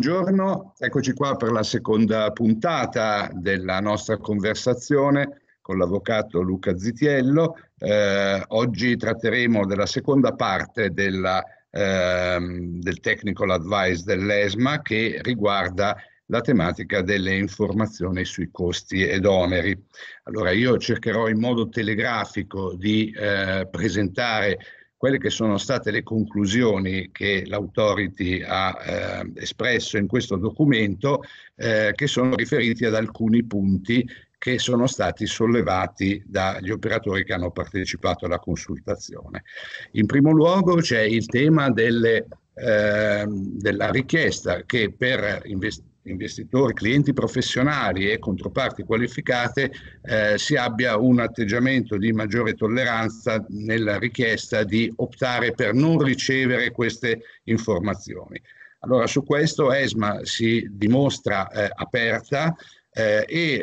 Buongiorno, eccoci qua per la seconda puntata della nostra conversazione con l'avvocato Luca Zitiello. Eh, oggi tratteremo della seconda parte della, ehm, del technical advice dell'ESMA che riguarda la tematica delle informazioni sui costi ed oneri. Allora io cercherò in modo telegrafico di eh, presentare quelle che sono state le conclusioni che l'autority ha eh, espresso in questo documento, eh, che sono riferiti ad alcuni punti che sono stati sollevati dagli operatori che hanno partecipato alla consultazione. In primo luogo c'è il tema delle, eh, della richiesta che per investire investitori, clienti professionali e controparti qualificate eh, si abbia un atteggiamento di maggiore tolleranza nella richiesta di optare per non ricevere queste informazioni. Allora su questo ESMA si dimostra eh, aperta eh, e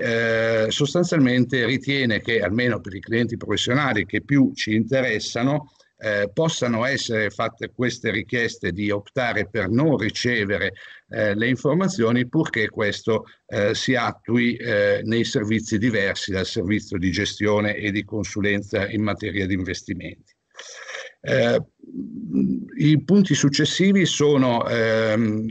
eh, sostanzialmente ritiene che almeno per i clienti professionali che più ci interessano eh, possano essere fatte queste richieste di optare per non ricevere eh, le informazioni purché questo eh, si attui eh, nei servizi diversi dal servizio di gestione e di consulenza in materia di investimenti. Eh, I punti successivi sono ehm,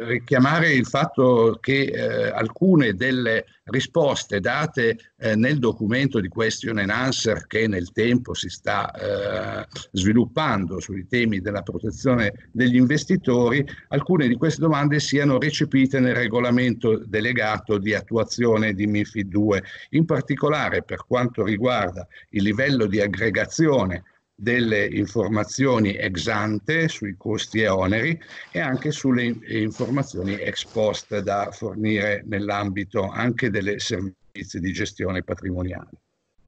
richiamare il fatto che eh, alcune delle risposte date eh, nel documento di question and answer che nel tempo si sta eh, sviluppando sui temi della protezione degli investitori, alcune di queste domande siano recepite nel regolamento delegato di attuazione di MIFID 2, in particolare per quanto riguarda il livello di aggregazione delle informazioni ex ante sui costi e oneri e anche sulle eh, informazioni ex post da fornire nell'ambito anche delle servizi di gestione patrimoniale.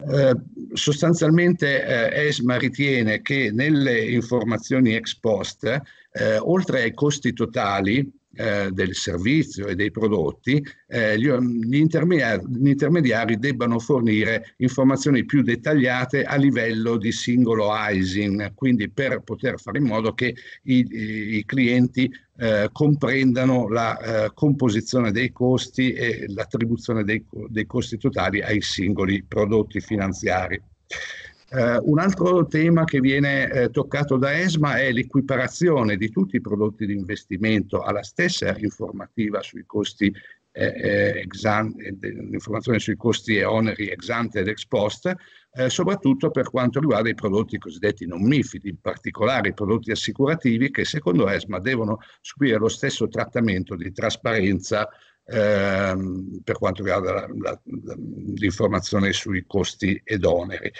Eh, sostanzialmente eh, ESMA ritiene che nelle informazioni ex post, eh, oltre ai costi totali, eh, del servizio e dei prodotti, eh, gli, mm, intermediari, gli, intermediari, debbano fornire informazioni più dettagliate a livello di singolo ISIN, quindi per poter fare in modo che i, i clienti eh, comprendano la eh, composizione dei costi e l'attribuzione dei, dei costi totali ai singoli prodotti finanziari. Eh, un altro tema che viene eh, toccato da ESMA è l'equiparazione di tutti i prodotti di investimento alla stessa informativa sui costi eh, eh ante, eh, l'informazione sui costi e oneri ex ante ed ex post, eh, soprattutto per quanto riguarda i prodotti cosiddetti non MIFID, in particolare i prodotti assicurativi che secondo ESMA devono subire lo stesso trattamento di trasparenza ehm, per quanto riguarda la, la, la, l'informazione sui costi ed oneri.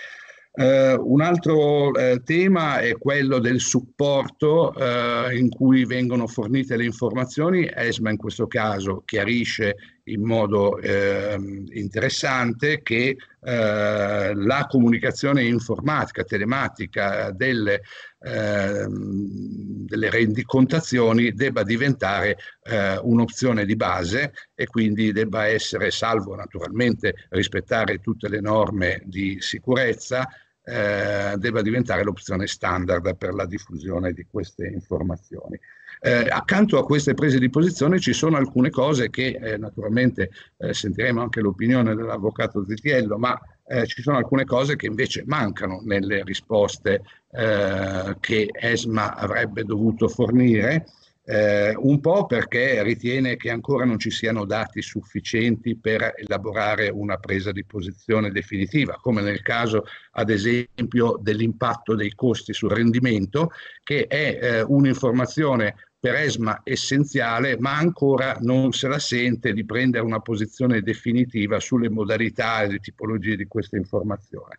Eh, un altro eh, tema è quello del supporto eh, in cui vengono fornite le informazioni. ESMA in questo caso chiarisce in modo ehm, interessante che eh, la comunicazione informatica, telematica delle, ehm, delle rendicontazioni debba diventare eh, un'opzione di base e quindi debba essere, salvo naturalmente rispettare tutte le norme di sicurezza, eh, debba diventare l'opzione standard per la diffusione di queste informazioni. Eh, accanto a queste prese di posizione ci sono alcune cose che eh, naturalmente eh, sentiremo anche l'opinione dell'avvocato Zitiello, ma eh, ci sono alcune cose che invece mancano nelle risposte eh, che ESMA avrebbe dovuto fornire eh, un po' perché ritiene che ancora non ci siano dati sufficienti per elaborare una presa di posizione definitiva, come nel caso ad esempio dell'impatto dei costi sul rendimento, che è eh, un'informazione per ESMA essenziale, ma ancora non se la sente di prendere una posizione definitiva sulle modalità e le tipologie di questa informazione.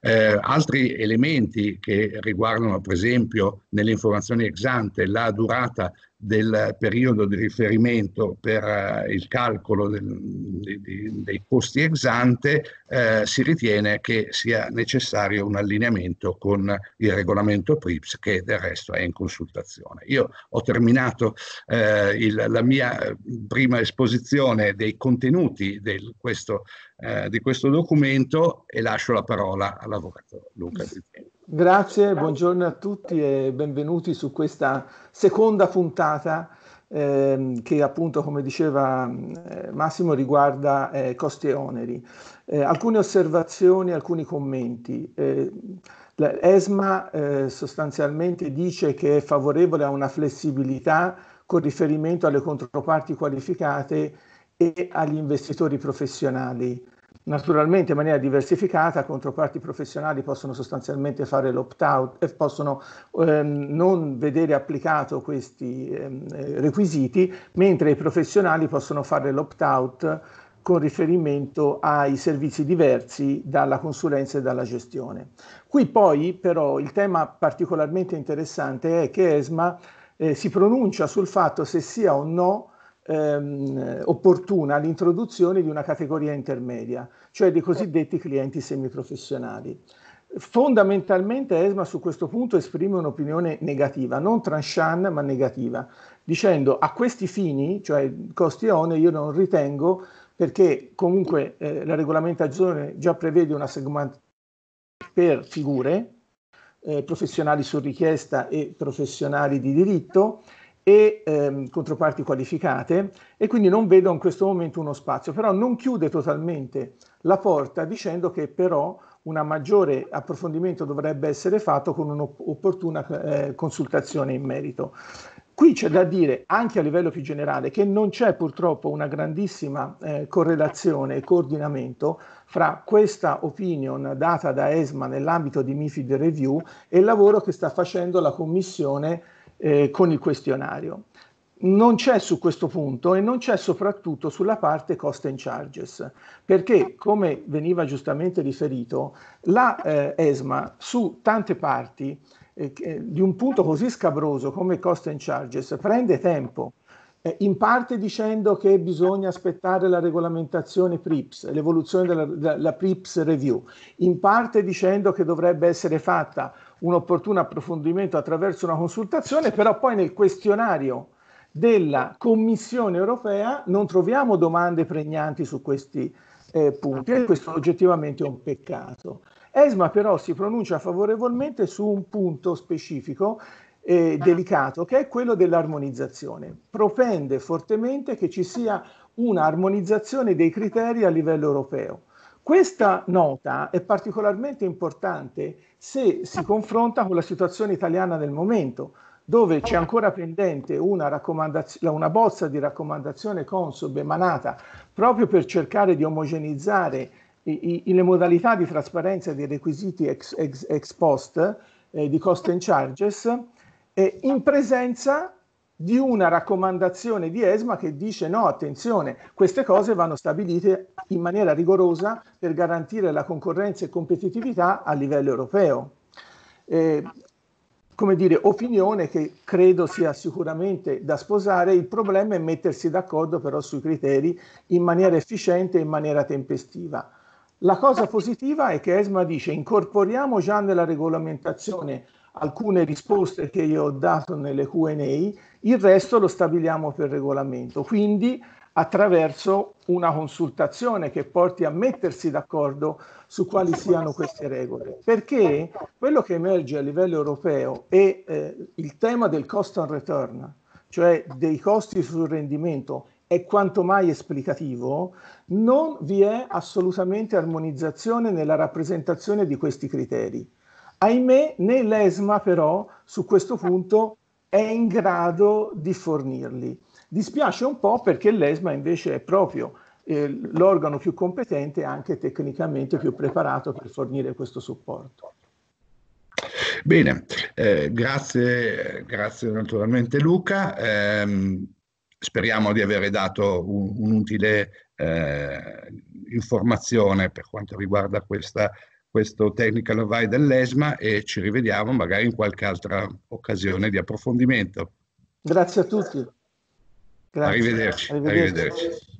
Eh, altri elementi che riguardano, per esempio, nelle informazioni ex ante, la durata del periodo di riferimento per eh, il calcolo del, di, di, dei costi ex ante, eh, si ritiene che sia necessario un allineamento con il regolamento PRIPS che del resto è in consultazione. Io ho terminato eh, il, la mia eh, prima esposizione dei contenuti del, questo, eh, di questo documento e lascio la parola all'avvocato lavoratore Luca Vitelli. Grazie, buongiorno a tutti e benvenuti su questa seconda puntata ehm, che appunto, come diceva eh, Massimo, riguarda eh, costi e oneri. Eh, alcune osservazioni, alcuni commenti. Eh, L'ESMA eh, sostanzialmente dice che è favorevole a una flessibilità con riferimento alle controparti qualificate e agli investitori professionali. Naturalmente in maniera diversificata controparti professionali possono sostanzialmente fare l'opt-out e possono ehm, non vedere applicato questi ehm, requisiti, mentre i professionali possono fare l'opt-out con riferimento ai servizi diversi dalla consulenza e dalla gestione. Qui poi però il tema particolarmente interessante è che ESMA eh, si pronuncia sul fatto se sia o no ehm, opportuna l'introduzione di una categoria intermedia, cioè dei cosiddetti clienti semiprofessionali. Fondamentalmente ESMA su questo punto esprime un'opinione negativa, non tranchant ma negativa, dicendo a questi fini, cioè costi e oneri, io non ritengo perché comunque eh, la regolamentazione già prevede una segmentazione per figure, eh, professionali su richiesta e professionali di diritto e ehm, controparti qualificate e quindi non vedo in questo momento uno spazio, però non chiude totalmente la porta dicendo che però un maggiore approfondimento dovrebbe essere fatto con un'opportuna eh, consultazione in merito. Qui c'è da dire, anche a livello più generale, che non c'è purtroppo una grandissima eh, correlazione e coordinamento fra questa opinion data da ESMA nell'ambito di MIFID Review e il lavoro che sta facendo la Commissione eh, con il questionario. Non c'è su questo punto e non c'è soprattutto sulla parte cost and charges, perché come veniva giustamente riferito, la eh, ESMA su tante parti eh, di un punto così scabroso come cost and charges prende tempo eh, in parte dicendo che bisogna aspettare la regolamentazione PRIPS, l'evoluzione della, della PRIPS review, in parte dicendo che dovrebbe essere fatta un opportuno approfondimento attraverso una consultazione, però poi nel questionario della Commissione europea non troviamo domande pregnanti su questi eh, punti e questo oggettivamente è un peccato. ESMA però si pronuncia favorevolmente su un punto specifico eh, delicato che è quello dell'armonizzazione. Propende fortemente che ci sia un'armonizzazione dei criteri a livello europeo. Questa nota è particolarmente importante se si confronta con la situazione italiana del momento, dove c'è ancora pendente una, una bozza di raccomandazione Consob emanata proprio per cercare di omogenizzare i, i, le modalità di trasparenza dei requisiti ex, ex, ex post eh, di cost and charges eh, in presenza di una raccomandazione di ESMA che dice no, attenzione, queste cose vanno stabilite in maniera rigorosa per garantire la concorrenza e competitività a livello europeo. Eh, come dire, opinione che credo sia sicuramente da sposare, il problema è mettersi d'accordo però sui criteri in maniera efficiente e in maniera tempestiva. La cosa positiva è che ESMA dice incorporiamo già nella regolamentazione alcune risposte che io ho dato nelle QA, il resto lo stabiliamo per regolamento. Quindi attraverso una consultazione che porti a mettersi d'accordo su quali siano queste regole. Perché quello che emerge a livello europeo è eh, il tema del cost and return, cioè dei costi sul rendimento, è quanto mai esplicativo, non vi è assolutamente armonizzazione nella rappresentazione di questi criteri. Ahimè, né l'ESMA però su questo punto è in grado di fornirli. Dispiace un po' perché l'ESMA invece è proprio eh, l'organo più competente e anche tecnicamente più preparato per fornire questo supporto. Bene, eh, grazie, grazie naturalmente Luca. Eh, speriamo di avere dato un'utile un eh, informazione per quanto riguarda questa questo Technical Advice dell'ESMA e ci rivediamo magari in qualche altra occasione di approfondimento. Grazie a tutti. Grazie. Arrivederci. Arrivederci. Arrivederci.